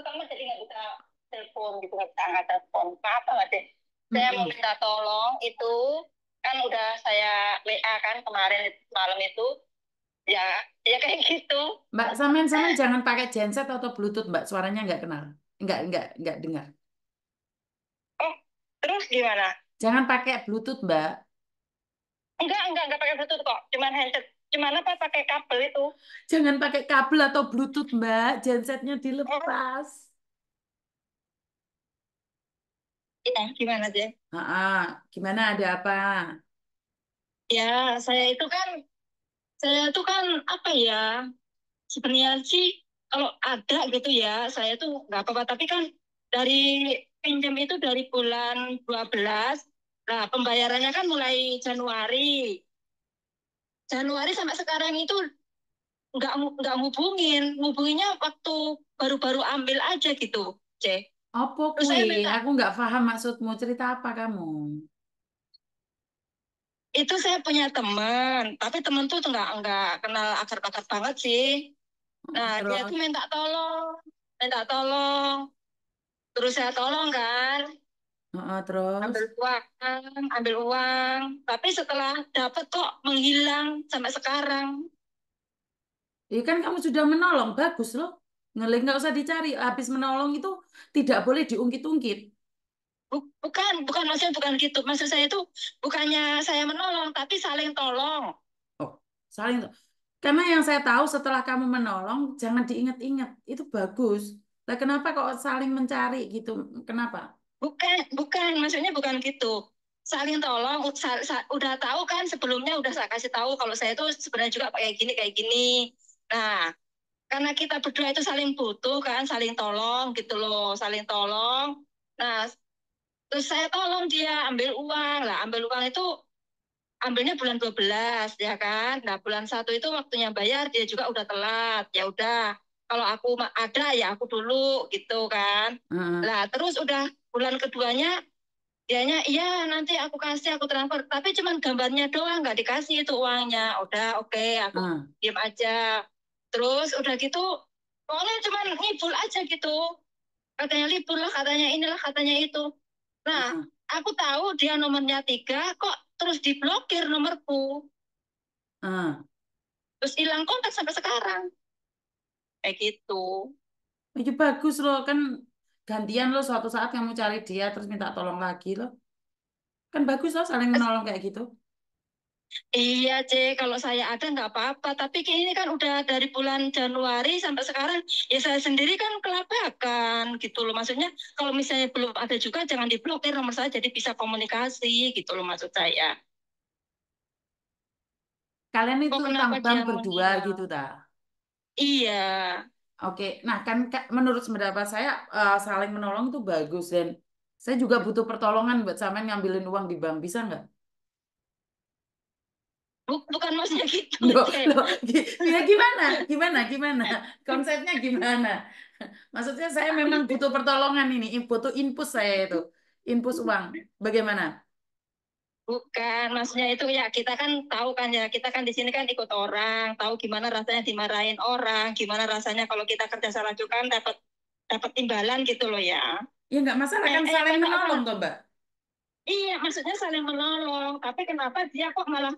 tukang masih nggak bisa telepon gitu nggak bisa angkat telepon apa nggak sih saya mau minta tolong itu kan udah saya WA kan kemarin malam itu ya ya kayak gitu Mbak Samen Samen jangan pakai genset atau bluetooth Mbak suaranya nggak kenal nggak nggak nggak dengar oh terus gimana jangan pakai bluetooth Mbak enggak enggak enggak pakai bluetooth kok cuman handset Gimana Pak pakai kabel itu? Jangan pakai kabel atau bluetooth Mbak, gensetnya dilepas. Oh. Iya, gimana ah, ah, gimana ada apa? Ya, saya itu kan, saya itu kan apa ya, sebenarnya sih kalau ada gitu ya, saya tuh nggak apa-apa. Tapi kan dari pinjam itu dari bulan 12, nah pembayarannya kan mulai Januari. Januari sampai sekarang itu nggak nggak ngubungin ngubunginnya waktu baru-baru ambil aja gitu C apa aku nggak paham maksudmu cerita apa kamu itu saya punya teman tapi teman tuh nggak nggak kenal akar akar banget sih oh, nah Terus. dia tuh minta tolong minta tolong terus saya tolong kan Uh, terus ambil uang, ambil uang. Tapi setelah dapat kok menghilang sampai sekarang. Iya kan kamu sudah menolong, bagus loh. Ngeling nggak usah dicari. Habis menolong itu tidak boleh diungkit-ungkit. Bukan, bukan maksudnya bukan gitu. Maksud saya itu bukannya saya menolong, tapi saling tolong. Oh, saling tolong. Karena yang saya tahu setelah kamu menolong, jangan diingat-ingat. Itu bagus. Nah, kenapa kok saling mencari gitu? Kenapa? Bukan, bukan. Maksudnya bukan gitu. Saling tolong. udah tahu kan sebelumnya udah saya kasih tahu kalau saya itu sebenarnya juga kayak gini kayak gini. Nah, karena kita berdua itu saling butuh kan, saling tolong gitu loh, saling tolong. Nah, terus saya tolong dia ambil uang lah, ambil uang itu ambilnya bulan 12 ya kan. Nah, bulan satu itu waktunya bayar dia juga udah telat. Ya udah, kalau aku ada ya aku dulu gitu kan. Hmm. Lah, terus udah bulan keduanya dianya iya nanti aku kasih aku transfer tapi cuman gambarnya doang nggak dikasih itu uangnya udah oke okay, aku hmm. diam aja terus udah gitu pokoknya cuman ngibul aja gitu katanya libur lah katanya inilah katanya itu nah hmm. aku tahu dia nomornya tiga kok terus diblokir nomorku hmm. terus hilang kontak sampai sekarang kayak gitu itu bagus loh kan gantian lo suatu saat kamu cari dia terus minta tolong lagi lo kan bagus loh saling menolong kayak gitu Iya C, kalau saya ada nggak apa-apa. Tapi ini kan udah dari bulan Januari sampai sekarang, ya saya sendiri kan kelabakan gitu loh. Maksudnya kalau misalnya belum ada juga jangan diblokir nomor saya jadi bisa komunikasi gitu loh maksud saya. Kalian itu oh, berdua gitu ta? Iya. Oke, nah kan menurut pendapat saya uh, saling menolong itu bagus dan saya juga butuh pertolongan buat sampean ngambilin uang di bank bisa nggak? Bukan maksudnya gitu. Loh, loh, ya gimana? Gimana? Gimana? Konsepnya gimana? Maksudnya saya memang butuh pertolongan ini, butuh input saya itu, input uang. Bagaimana? Bukan, maksudnya itu ya kita kan tahu kan ya, kita kan di sini kan ikut orang, tahu gimana rasanya dimarahin orang, gimana rasanya kalau kita kerja salah juga kan dapat dapat timbalan gitu loh ya. Ya nggak masalah eh, kan eh, eh saling menolong toh mbak. Iya, maksudnya saling menolong. Tapi kenapa dia kok malah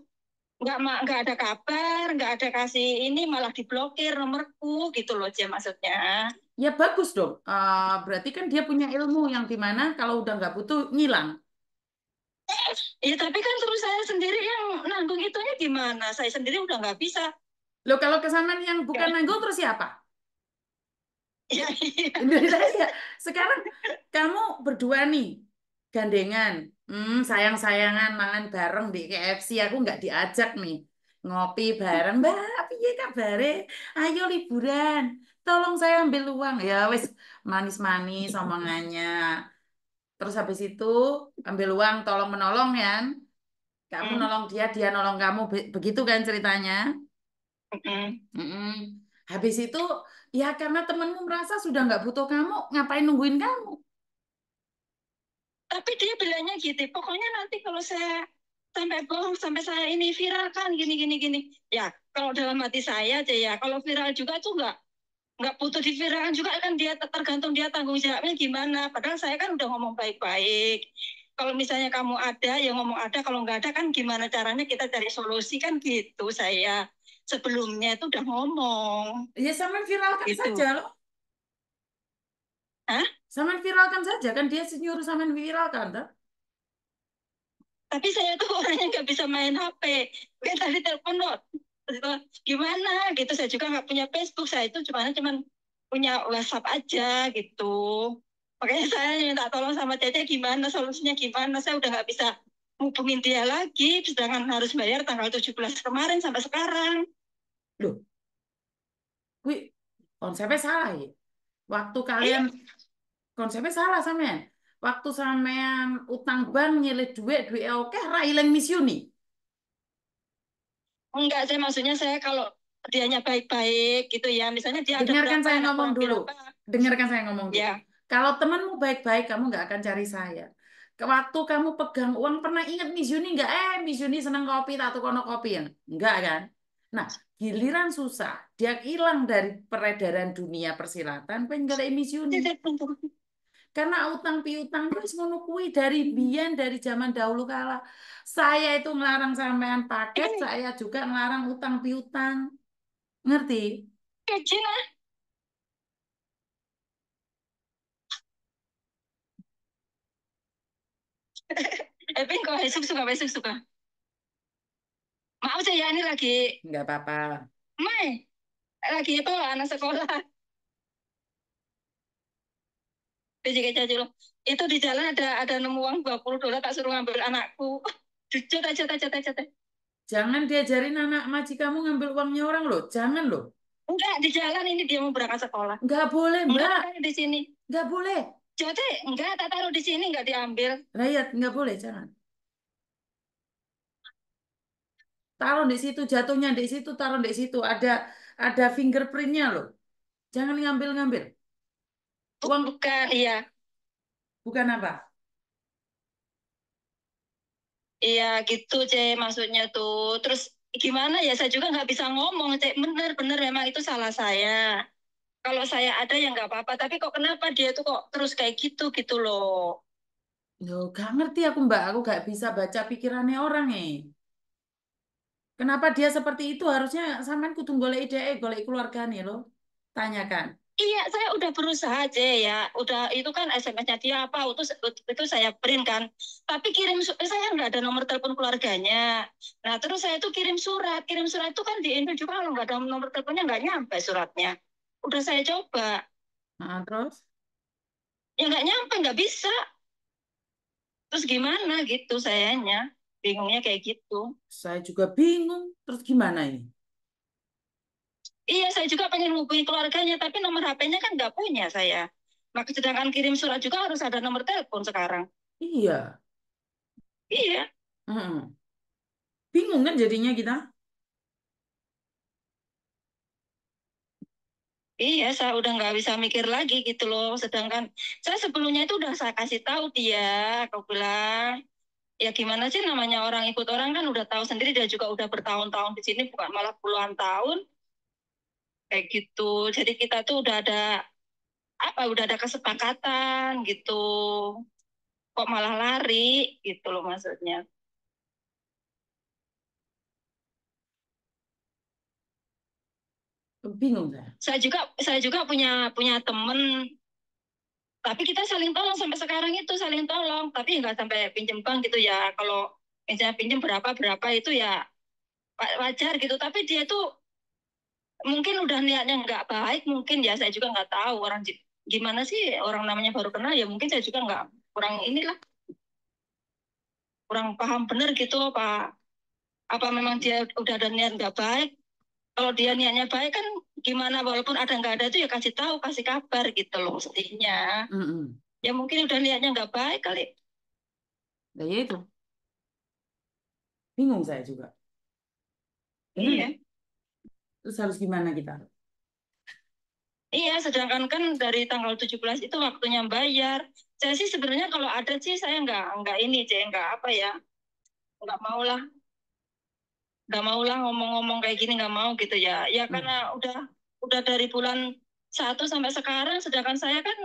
nggak nggak ada kabar, nggak ada kasih ini malah diblokir nomorku gitu loh dia maksudnya. Ya bagus dong. Uh, berarti kan dia punya ilmu yang dimana kalau udah nggak butuh ngilang. Iya tapi kan terus saya sendiri yang nanggung itunya gimana saya sendiri udah nggak bisa Loh, kalau kesana yang bukan ya. nanggung terus siapa ya, ya. sekarang kamu berdua nih gandengan hmm, sayang sayangan mangan bareng di KFC aku nggak diajak nih ngopi bareng mbak piye kabar? ayo liburan tolong saya ambil uang ya wes manis-manis omongannya Terus habis itu ambil uang tolong menolong ya, Kamu mm. nolong dia, dia nolong kamu. begitu kan ceritanya? Mm -mm. Mm -mm. Habis itu ya karena temenmu merasa sudah nggak butuh kamu, ngapain nungguin kamu? Tapi dia bilangnya gitu, pokoknya nanti kalau saya sampai bohong sampai saya ini viral kan gini gini gini ya kalau dalam hati saya aja ya kalau viral juga tuh nggak nggak butuh diviralkan juga kan dia tergantung dia tanggung jawabnya gimana padahal saya kan udah ngomong baik-baik kalau misalnya kamu ada ya ngomong ada kalau nggak ada kan gimana caranya kita cari solusi kan gitu saya sebelumnya itu udah ngomong ya sama viralkan gitu. saja loh Hah? sama viralkan saja kan dia nyuruh sama viralkan kan? Tapi saya tuh orangnya nggak bisa main HP. Kayak tadi telepon Eh, gimana gitu saya juga nggak punya Facebook saya itu cuma cuman punya WhatsApp aja gitu makanya saya minta tolong sama Tete gimana solusinya gimana saya udah nggak bisa hubungin dia lagi sedangkan harus bayar tanggal 17 kemarin sampai sekarang loh wih konsepnya salah ya waktu kalian eh. konsepnya salah sampean waktu sampean utang bank nyilih duit duit oke okay, ileng misiuni Enggak, saya maksudnya saya kalau dianya baik-baik gitu ya. Misalnya dia dengarkan saya ngomong dulu. apa. Dengarkan saya ngomong dulu. Ya. Kalau temanmu baik-baik, kamu nggak akan cari saya. Waktu kamu pegang uang, pernah ingat Miss Yuni nggak? Eh, Miss Yuni seneng kopi, tak kono kopi ya? Enggak kan? Nah, giliran susah, dia hilang dari peredaran dunia persilatan, pengen Miss Yuni. Karena utang piutang terus menukui dari bian dari zaman dahulu kala. Saya itu ngelarang sampean paket, eh. saya juga ngelarang utang piutang. Ngerti? kecil iya, Eh, kok besok suka besok suka. Maaf saya ini lagi. Enggak apa-apa. Mai, lagi itu anak sekolah. aja gitu loh. itu di jalan ada ada nemu uang 20 dolar tak suruh ngambil anakku jujur aja aja aja jangan diajarin anak maci kamu ngambil uangnya orang loh jangan loh enggak di jalan ini dia mau berangkat sekolah enggak boleh mbak enggak di sini enggak boleh Jote, enggak tak taruh di sini enggak diambil rakyat enggak boleh jangan taruh di situ jatuhnya di situ taruh di situ ada ada fingerprintnya loh jangan ngambil ngambil Bukan, bukan, iya. Bukan apa? Iya gitu cek maksudnya tuh. Terus gimana ya saya juga nggak bisa ngomong cek Bener-bener memang itu salah saya. Kalau saya ada ya nggak apa-apa. Tapi kok kenapa dia tuh kok terus kayak gitu gitu loh. Loh gak ngerti aku mbak. Aku nggak bisa baca pikirannya orang eh. Kenapa dia seperti itu harusnya sampean kutung golek ide golek nih loh. Tanyakan. Iya, saya udah berusaha aja ya. Udah itu kan SMS-nya dia apa, itu itu saya print kan. Tapi kirim saya nggak ada nomor telepon keluarganya. Nah terus saya itu kirim surat, kirim surat itu kan di Indo juga kalau nggak ada nomor teleponnya nggak nyampe suratnya. Udah saya coba. Nah, terus? Ya nggak nyampe, nggak bisa. Terus gimana gitu sayanya? Bingungnya kayak gitu. Saya juga bingung. Terus gimana ini? iya saya juga pengen hubungi keluarganya tapi nomor HP-nya kan nggak punya saya maka nah, sedangkan kirim surat juga harus ada nomor telepon sekarang iya iya hmm. bingung kan jadinya kita Iya, saya udah nggak bisa mikir lagi gitu loh. Sedangkan saya sebelumnya itu udah saya kasih tahu dia, kau bilang, ya gimana sih namanya orang ikut orang kan udah tahu sendiri dan juga udah bertahun-tahun di sini bukan malah puluhan tahun kayak gitu. Jadi kita tuh udah ada apa udah ada kesepakatan gitu. Kok malah lari gitu loh maksudnya. bingung saya. Saya juga saya juga punya punya temen tapi kita saling tolong sampai sekarang itu saling tolong tapi ya nggak sampai pinjam bank gitu ya kalau misalnya pinjam berapa berapa itu ya wajar gitu tapi dia tuh mungkin udah niatnya nggak baik mungkin ya saya juga nggak tahu orang gimana sih orang namanya baru kenal ya mungkin saya juga nggak kurang inilah kurang paham benar gitu apa apa memang dia udah ada niat nggak baik kalau dia niatnya baik kan gimana walaupun ada nggak ada itu ya kasih tahu kasih kabar gitu loh mestinya mm -hmm. ya mungkin udah niatnya nggak baik kali nah, ya itu bingung saya juga iya terus harus gimana kita? Iya, sedangkan kan dari tanggal 17 itu waktunya bayar. Saya sih sebenarnya kalau ada sih saya nggak nggak ini, saya nggak apa ya, nggak mau lah, nggak mau lah ngomong-ngomong kayak gini nggak mau gitu ya. Ya hmm. karena udah udah dari bulan satu sampai sekarang, sedangkan saya kan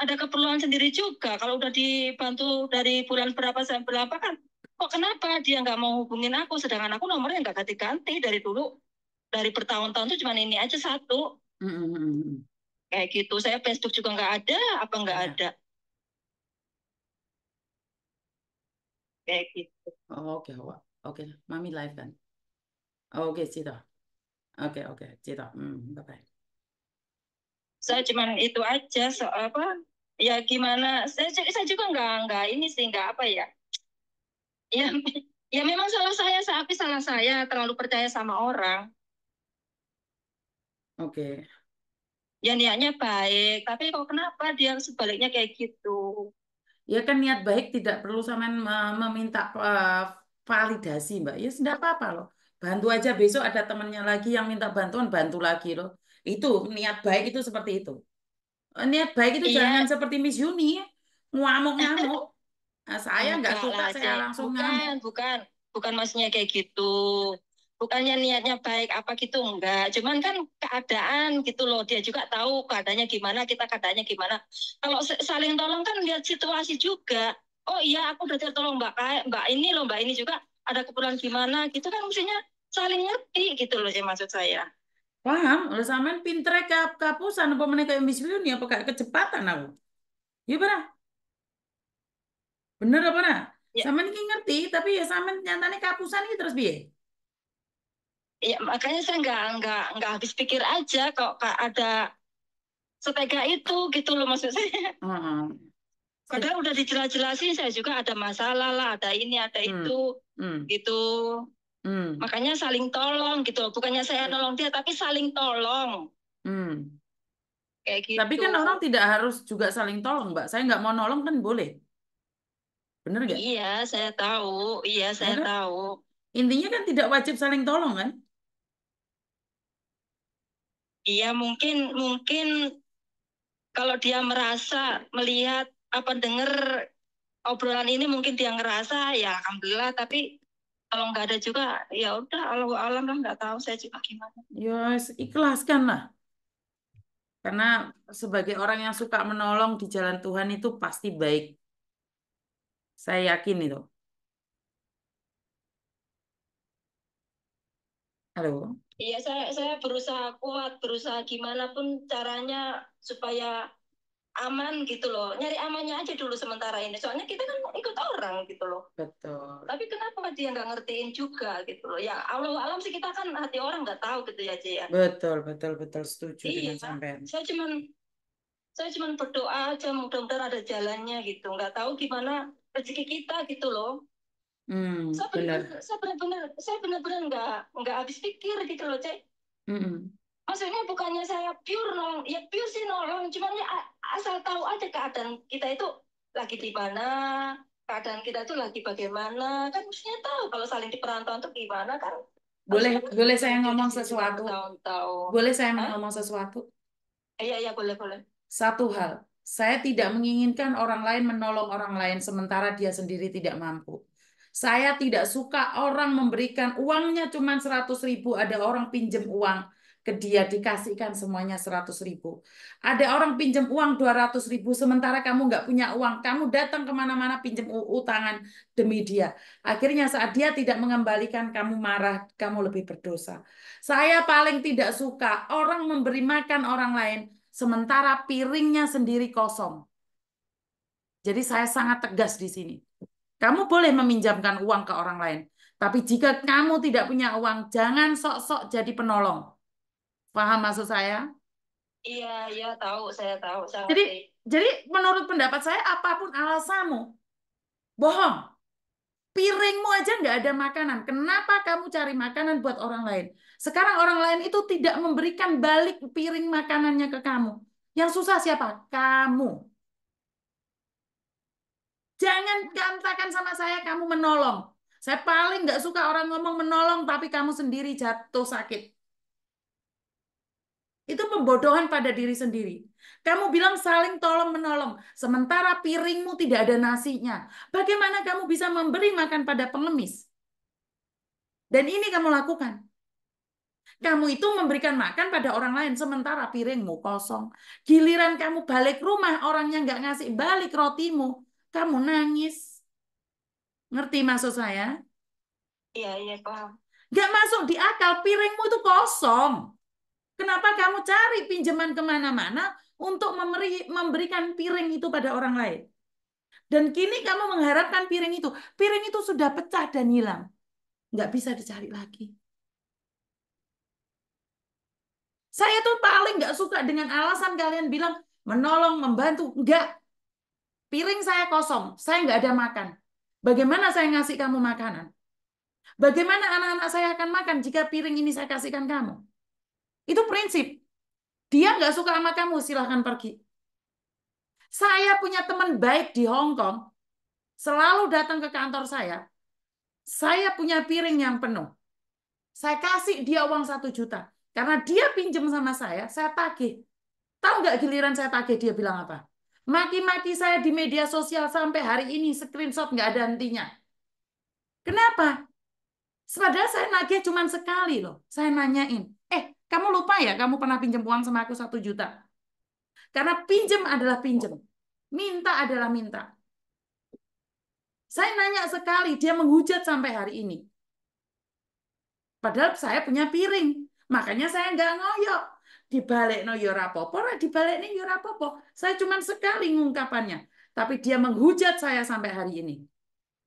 ada keperluan sendiri juga. Kalau udah dibantu dari bulan berapa sampai berapa kan, kok kenapa dia nggak mau hubungin aku, sedangkan aku nomornya nggak ganti-ganti dari dulu dari bertahun-tahun tuh cuma ini aja satu mm kayak gitu saya Facebook juga nggak ada apa nggak yeah. ada kayak gitu oke oh, oke okay. mami live kan oke okay, Cita oke okay, oke okay. Cita mm, bye bye saya cuma itu aja so apa ya gimana saya saya juga nggak nggak ini sih nggak apa ya ya ya memang salah saya tapi salah saya terlalu percaya sama orang Oke. Okay. Ya niatnya baik, tapi kok kenapa dia sebaliknya kayak gitu? Ya kan niat baik tidak perlu sama meminta e, validasi, Mbak. Ya sudah apa-apa loh. Bantu aja besok ada temannya lagi yang minta bantuan, bantu lagi loh. Itu niat baik itu seperti itu. E, niat baik itu iya. jangan seperti Miss Yuni ngamuk-ngamuk. Nah, saya nggak suka, saya langsung bukan, ngamuk. Bukan, bukan maksudnya kayak gitu bukannya niatnya baik apa gitu enggak cuman kan keadaan gitu loh dia juga tahu keadaannya gimana kita keadaannya gimana kalau saling tolong kan lihat situasi juga oh iya aku udah tolong mbak mbak ini loh mbak ini juga ada keperluan gimana gitu kan maksudnya saling ngerti gitu loh yang maksud saya paham oleh samain pinter ke kapusan apa menikah yang bisbiyun ya pakai kecepatan aku ya bener bener apa nah ya. sampean ngerti tapi ya sama nyatanya kapusan ini terus biar ya makanya saya nggak nggak nggak habis pikir aja kok ada setega itu gitu loh maksud saya. -hmm. Padahal udah dijelas-jelasin saya juga ada masalah lah, ada ini, ada hmm. itu, hmm. gitu. Hmm. Makanya saling tolong gitu, bukannya saya iya. nolong dia tapi saling tolong. Hmm. Kayak gitu. Tapi kan orang tidak harus juga saling tolong, Mbak. Saya nggak mau nolong kan boleh. Bener nggak? Iya, saya tahu. Iya, saya Bener? Kan? tahu. Intinya kan tidak wajib saling tolong kan? Iya mungkin mungkin kalau dia merasa melihat apa dengar obrolan ini mungkin dia ngerasa ya alhamdulillah tapi kalau nggak ada juga ya udah Allah alam lah nggak tahu saya juga gimana. Ya yes, ikhlaskan lah. Karena sebagai orang yang suka menolong di jalan Tuhan itu pasti baik. Saya yakin itu. Halo. Iya, saya saya berusaha kuat, berusaha gimana pun caranya supaya aman gitu loh. Nyari amannya aja dulu sementara ini. Soalnya kita kan ikut orang gitu loh. Betul. Tapi kenapa dia nggak ngertiin juga gitu loh. Ya Allah alam sih kita kan hati orang nggak tahu gitu ya Cia. Ya. Betul, betul, betul. Setuju iya, dengan sampean. Saya cuman saya cuman berdoa aja mudah-mudahan ada jalannya gitu. Nggak tahu gimana rezeki kita gitu loh. Hmm, saya benar. benar saya benar-benar nggak nggak habis pikir gitu loh, cek. -hmm. Maksudnya bukannya saya pure nolong, ya pure sih nolong, cuman ya asal tahu aja keadaan kita itu lagi di mana, keadaan kita itu lagi bagaimana, kan mestinya tahu kalau saling di perantauan itu gimana kan. Boleh, Maksudnya, boleh saya ngomong sesuatu. Tahun -tahun. Boleh saya Hah? ngomong sesuatu. Iya, iya, boleh, boleh. Satu hal, saya tidak menginginkan orang lain menolong orang lain sementara dia sendiri tidak mampu saya tidak suka orang memberikan uangnya cuma seratus ribu, ada orang pinjam uang ke dia, dikasihkan semuanya seratus ribu. Ada orang pinjam uang dua ratus ribu, sementara kamu nggak punya uang. Kamu datang kemana-mana pinjam utangan demi dia. Akhirnya saat dia tidak mengembalikan, kamu marah, kamu lebih berdosa. Saya paling tidak suka orang memberi makan orang lain, sementara piringnya sendiri kosong. Jadi saya sangat tegas di sini. Kamu boleh meminjamkan uang ke orang lain, tapi jika kamu tidak punya uang, jangan sok-sok jadi penolong. Paham maksud saya? Iya, iya tahu, saya tahu. Saya jadi, jadi menurut pendapat saya, apapun alasanmu, bohong. Piringmu aja nggak ada makanan. Kenapa kamu cari makanan buat orang lain? Sekarang orang lain itu tidak memberikan balik piring makanannya ke kamu. Yang susah siapa? Kamu. Jangan katakan sama saya kamu menolong. Saya paling nggak suka orang ngomong menolong tapi kamu sendiri jatuh sakit. Itu pembodohan pada diri sendiri. Kamu bilang saling tolong menolong, sementara piringmu tidak ada nasinya. Bagaimana kamu bisa memberi makan pada pengemis? Dan ini kamu lakukan. Kamu itu memberikan makan pada orang lain, sementara piringmu kosong. Giliran kamu balik rumah, orangnya nggak ngasih balik rotimu kamu nangis. Ngerti maksud saya? Iya, iya, paham. Gak masuk di akal, piringmu itu kosong. Kenapa kamu cari pinjaman kemana-mana untuk memberi, memberikan piring itu pada orang lain? Dan kini kamu mengharapkan piring itu. Piring itu sudah pecah dan hilang. Gak bisa dicari lagi. Saya tuh paling gak suka dengan alasan kalian bilang menolong, membantu. Nggak. Piring saya kosong, saya nggak ada makan. Bagaimana saya ngasih kamu makanan? Bagaimana anak-anak saya akan makan jika piring ini saya kasihkan kamu? Itu prinsip. Dia nggak suka sama kamu, silahkan pergi. Saya punya teman baik di Hong Kong, selalu datang ke kantor saya. Saya punya piring yang penuh. Saya kasih dia uang satu juta. Karena dia pinjam sama saya, saya tagih. Tahu nggak giliran saya tagih, dia bilang apa? Maki-maki saya di media sosial sampai hari ini screenshot nggak ada hentinya. Kenapa? Padahal saya nagih cuma sekali loh. Saya nanyain, eh kamu lupa ya kamu pernah pinjam uang sama aku satu juta? Karena pinjam adalah pinjam. Minta adalah minta. Saya nanya sekali, dia menghujat sampai hari ini. Padahal saya punya piring. Makanya saya nggak ngoyok dibalik no ya ora apa-apa, ora dibalekne ya Saya cuma sekali ngungkapannya, tapi dia menghujat saya sampai hari ini.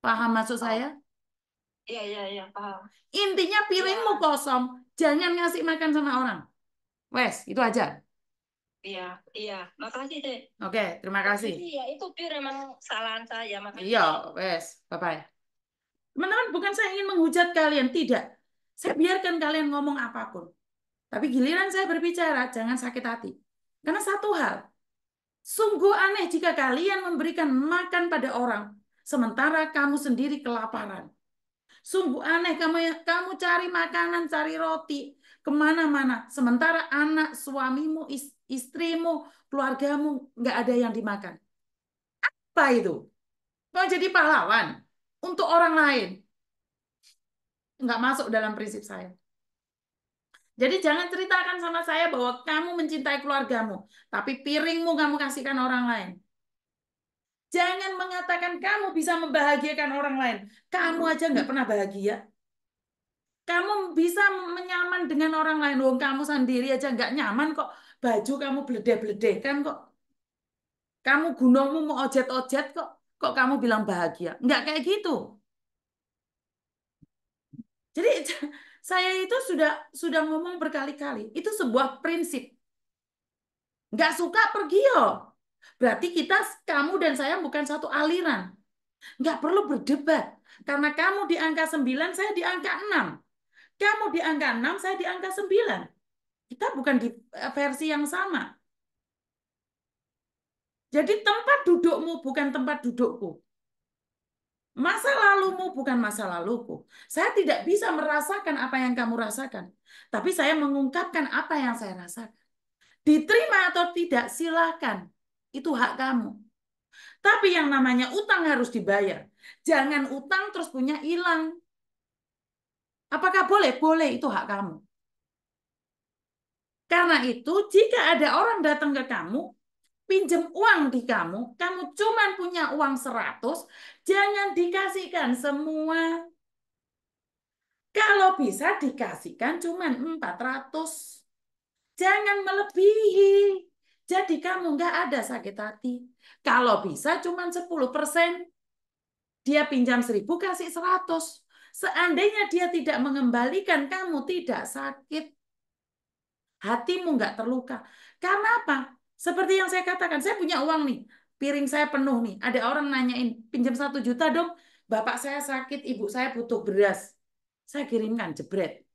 Paham maksud oh. saya? Iya, iya, iya, paham. Intinya piringmu ya. kosong, jangan ngasih makan sama orang. Wes, itu aja. Iya, iya. Makasih, deh Oke, okay, terima kasih. Iya, itu pure emang kesalahan saya. Makasih. Iya, wes. Bye-bye. Teman-teman, bukan saya ingin menghujat kalian. Tidak. Saya biarkan kalian ngomong apapun. Tapi giliran saya berbicara, jangan sakit hati. Karena satu hal, sungguh aneh jika kalian memberikan makan pada orang, sementara kamu sendiri kelaparan. Sungguh aneh kamu ya, kamu cari makanan, cari roti, kemana-mana. Sementara anak, suamimu, istrimu, keluargamu, nggak ada yang dimakan. Apa itu? Mau jadi pahlawan untuk orang lain? Nggak masuk dalam prinsip saya. Jadi jangan ceritakan sama saya bahwa kamu mencintai keluargamu, tapi piringmu kamu kasihkan orang lain. Jangan mengatakan kamu bisa membahagiakan orang lain. Kamu aja nggak pernah bahagia. Kamu bisa menyaman dengan orang lain. Wong kamu sendiri aja nggak nyaman kok. Baju kamu beledeh kan kok. Kamu gunungmu mau ojet-ojet kok. Kok kamu bilang bahagia? Nggak kayak gitu. Jadi saya itu sudah sudah ngomong berkali-kali, itu sebuah prinsip. Nggak suka pergi yo. Berarti kita, kamu dan saya bukan satu aliran. Nggak perlu berdebat. Karena kamu di angka 9, saya di angka 6. Kamu di angka 6, saya di angka 9. Kita bukan di eh, versi yang sama. Jadi tempat dudukmu bukan tempat dudukku. Masa lalumu bukan masa laluku. Saya tidak bisa merasakan apa yang kamu rasakan. Tapi saya mengungkapkan apa yang saya rasakan. Diterima atau tidak, silakan, Itu hak kamu. Tapi yang namanya utang harus dibayar. Jangan utang terus punya hilang. Apakah boleh? Boleh, itu hak kamu. Karena itu, jika ada orang datang ke kamu, pinjam uang di kamu, kamu cuma punya uang 100, jangan dikasihkan semua. Kalau bisa dikasihkan cuman 400. Jangan melebihi. Jadi kamu nggak ada sakit hati. Kalau bisa cuma 10 persen. Dia pinjam 1000 kasih 100. Seandainya dia tidak mengembalikan, kamu tidak sakit. Hatimu nggak terluka. Karena apa? Seperti yang saya katakan, saya punya uang nih, piring saya penuh nih. Ada orang nanyain, pinjam satu juta dong, bapak saya sakit, ibu saya butuh beras. Saya kirimkan jebret.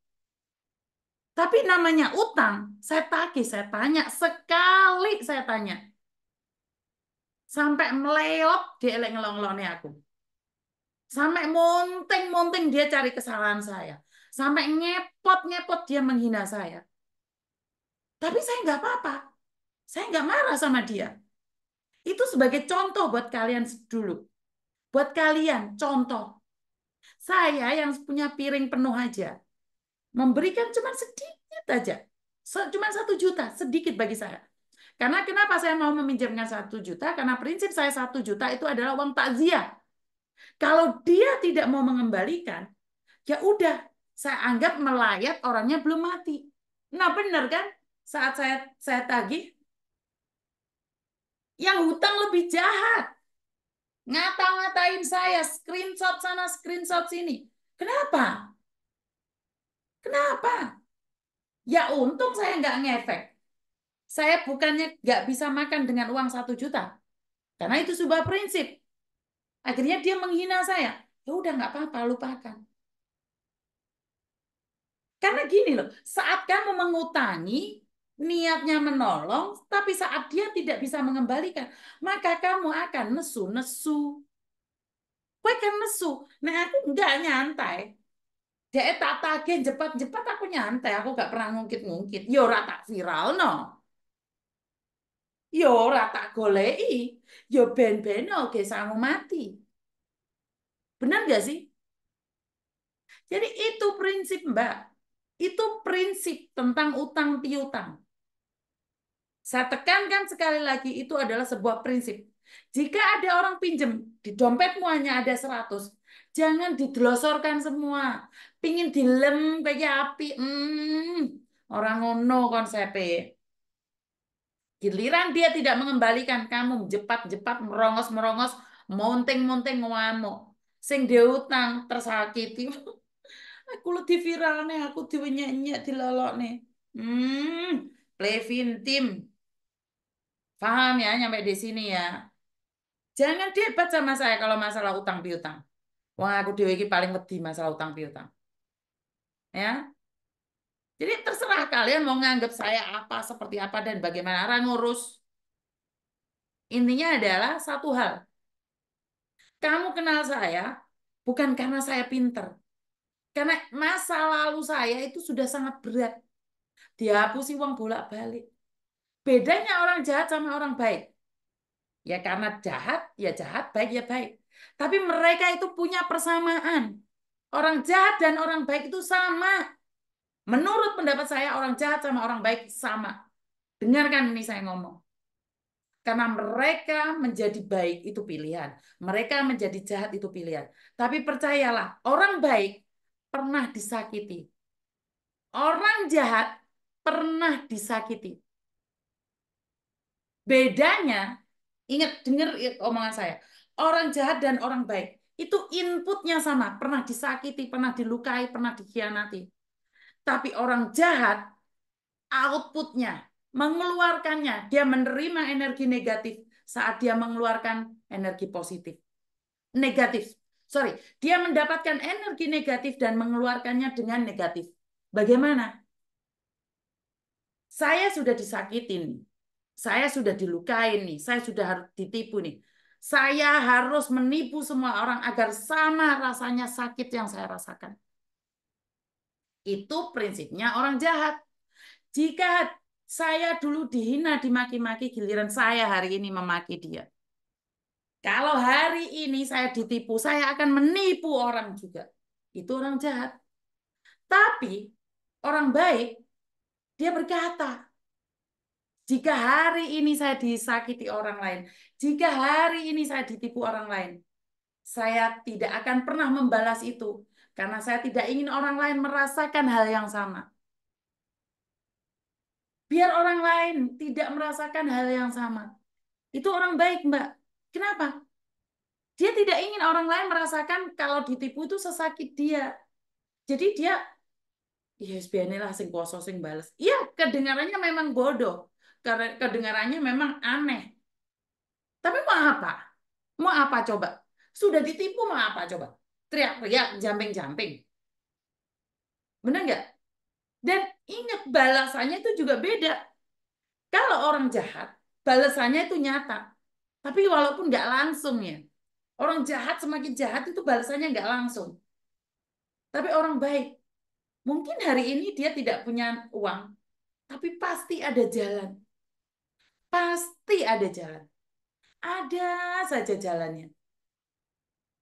Tapi namanya utang, saya tagih, saya tanya, sekali saya tanya. Sampai meleot, dia elek ngelong aku. Sampai munting-munting dia cari kesalahan saya. Sampai ngepot-ngepot dia menghina saya. Tapi saya nggak apa-apa saya nggak marah sama dia. Itu sebagai contoh buat kalian dulu. Buat kalian, contoh. Saya yang punya piring penuh aja. Memberikan cuma sedikit aja. Cuma satu juta, sedikit bagi saya. Karena kenapa saya mau meminjamkan satu juta? Karena prinsip saya satu juta itu adalah uang takziah. Kalau dia tidak mau mengembalikan, ya udah, saya anggap melayat orangnya belum mati. Nah benar kan? Saat saya saya tagih, yang hutang lebih jahat. Ngata-ngatain saya, screenshot sana, screenshot sini. Kenapa? Kenapa? Ya untung saya nggak ngefek. Saya bukannya nggak bisa makan dengan uang satu juta. Karena itu sebuah prinsip. Akhirnya dia menghina saya. Ya udah nggak apa-apa, lupakan. Karena gini loh, saat kamu mengutangi, niatnya menolong, tapi saat dia tidak bisa mengembalikan, maka kamu akan nesu-nesu. Gue kan nesu. Nah, aku enggak nyantai. Dia tak tagen, jepat-jepat aku nyantai. Aku nggak pernah ngungkit-ngungkit. Yo ya rata viral no. Yo ya rata golei. Yo ya ben-ben oke sama mati. Benar nggak sih? Jadi itu prinsip mbak. Itu prinsip tentang utang piutang saya tekankan sekali lagi itu adalah sebuah prinsip. Jika ada orang pinjem, di dompetmu hanya ada 100. Jangan digelosorkan semua. Pingin dilem kayak api. Hmm, orang ngono konsepnya. Giliran dia tidak mengembalikan kamu, jepat-jepat, merongos-merongos, monteng monteng ngomong. Sing diutang tersakiti. aku lu di viral nih, aku nyanyi nyak dilolok nih. Hmm, play tim Paham ya nyampe di sini ya. Jangan debat sama saya kalau masalah utang piutang. Wah, aku dewe paling wedi masalah utang piutang. Ya. Jadi terserah kalian mau nganggap saya apa, seperti apa dan bagaimana arah ngurus. Intinya adalah satu hal. Kamu kenal saya bukan karena saya pinter. Karena masa lalu saya itu sudah sangat berat. Dihapusi uang bolak-balik. Bedanya orang jahat sama orang baik. Ya karena jahat, ya jahat, baik, ya baik. Tapi mereka itu punya persamaan. Orang jahat dan orang baik itu sama. Menurut pendapat saya, orang jahat sama orang baik sama. Dengarkan ini saya ngomong. Karena mereka menjadi baik itu pilihan. Mereka menjadi jahat itu pilihan. Tapi percayalah, orang baik pernah disakiti. Orang jahat pernah disakiti. Bedanya, ingat dengar omongan saya, orang jahat dan orang baik itu inputnya sama, pernah disakiti, pernah dilukai, pernah dikhianati. Tapi orang jahat outputnya, mengeluarkannya, dia menerima energi negatif saat dia mengeluarkan energi positif. Negatif, sorry, dia mendapatkan energi negatif dan mengeluarkannya dengan negatif. Bagaimana? Saya sudah disakitin, saya sudah dilukai nih, saya sudah harus ditipu nih. Saya harus menipu semua orang agar sama rasanya sakit yang saya rasakan. Itu prinsipnya orang jahat. Jika saya dulu dihina, dimaki-maki, giliran saya hari ini memaki dia. Kalau hari ini saya ditipu, saya akan menipu orang juga. Itu orang jahat. Tapi orang baik, dia berkata, jika hari ini saya disakiti orang lain, jika hari ini saya ditipu orang lain, saya tidak akan pernah membalas itu karena saya tidak ingin orang lain merasakan hal yang sama. Biar orang lain tidak merasakan hal yang sama. Itu orang baik, Mbak. Kenapa? Dia tidak ingin orang lain merasakan kalau ditipu itu sesakit dia. Jadi dia, ya yes, lah sing poso sing balas. Iya, kedengarannya memang bodoh karena kedengarannya memang aneh. Tapi mau apa? Mau apa coba? Sudah ditipu mau apa coba? Teriak-teriak, jamping-jamping. Benar nggak? Dan ingat balasannya itu juga beda. Kalau orang jahat, balasannya itu nyata. Tapi walaupun nggak langsung ya. Orang jahat semakin jahat itu balasannya nggak langsung. Tapi orang baik, mungkin hari ini dia tidak punya uang, tapi pasti ada jalan. Pasti ada jalan. Ada saja jalannya.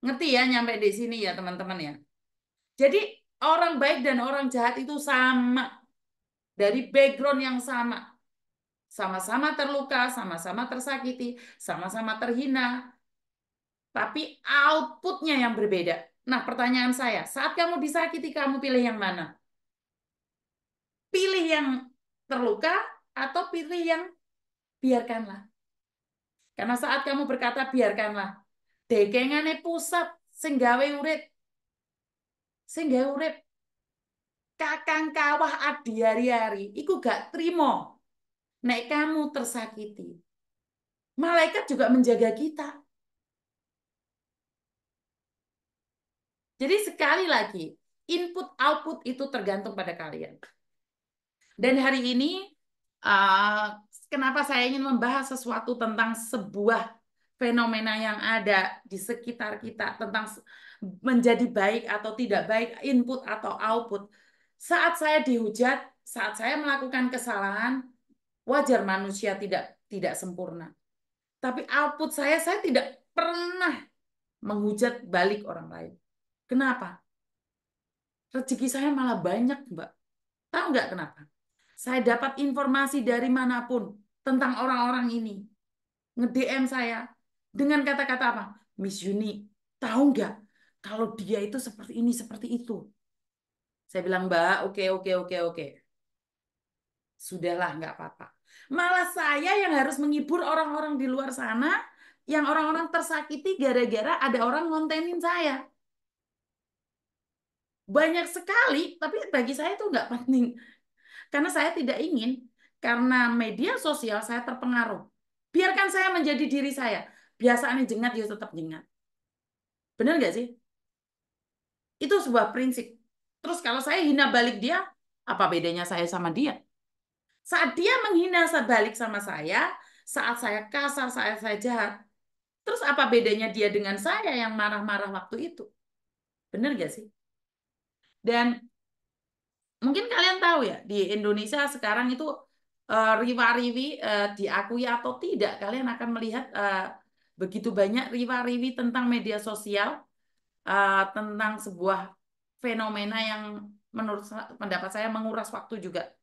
Ngerti ya nyampe di sini ya teman-teman ya. Jadi orang baik dan orang jahat itu sama. Dari background yang sama. Sama-sama terluka, sama-sama tersakiti, sama-sama terhina. Tapi outputnya yang berbeda. Nah pertanyaan saya, saat kamu disakiti kamu pilih yang mana? Pilih yang terluka atau pilih yang biarkanlah. Karena saat kamu berkata biarkanlah, dekengane pusat singgawe urip. Singgawe urip. Kakang kawah adi hari-hari iku gak terima nek kamu tersakiti. Malaikat juga menjaga kita. Jadi sekali lagi, input output itu tergantung pada kalian. Dan hari ini uh, kenapa saya ingin membahas sesuatu tentang sebuah fenomena yang ada di sekitar kita tentang menjadi baik atau tidak baik, input atau output. Saat saya dihujat, saat saya melakukan kesalahan, wajar manusia tidak tidak sempurna. Tapi output saya saya tidak pernah menghujat balik orang lain. Kenapa? Rezeki saya malah banyak, Mbak. Tahu nggak kenapa? Saya dapat informasi dari manapun tentang orang-orang ini. Nge-DM saya dengan kata-kata apa? Miss Yuni, tahu nggak kalau dia itu seperti ini, seperti itu. Saya bilang, Mbak, oke, okay, oke, okay, oke, okay, oke. Okay. Sudahlah, nggak apa-apa. Malah saya yang harus menghibur orang-orang di luar sana, yang orang-orang tersakiti gara-gara ada orang ngontenin saya. Banyak sekali, tapi bagi saya itu nggak penting. Karena saya tidak ingin karena media sosial saya terpengaruh. Biarkan saya menjadi diri saya. Biasanya jengat, ya tetap jengat. Benar nggak sih? Itu sebuah prinsip. Terus kalau saya hina balik dia, apa bedanya saya sama dia? Saat dia menghina sebalik sama saya, saat saya kasar, saat saya jahat, terus apa bedanya dia dengan saya yang marah-marah waktu itu? Benar nggak sih? Dan mungkin kalian tahu ya di Indonesia sekarang itu Eh, riwa-riwi uh, diakui atau tidak, kalian akan melihat uh, begitu banyak riwa-riwi tentang media sosial, uh, tentang sebuah fenomena yang menurut pendapat saya menguras waktu juga.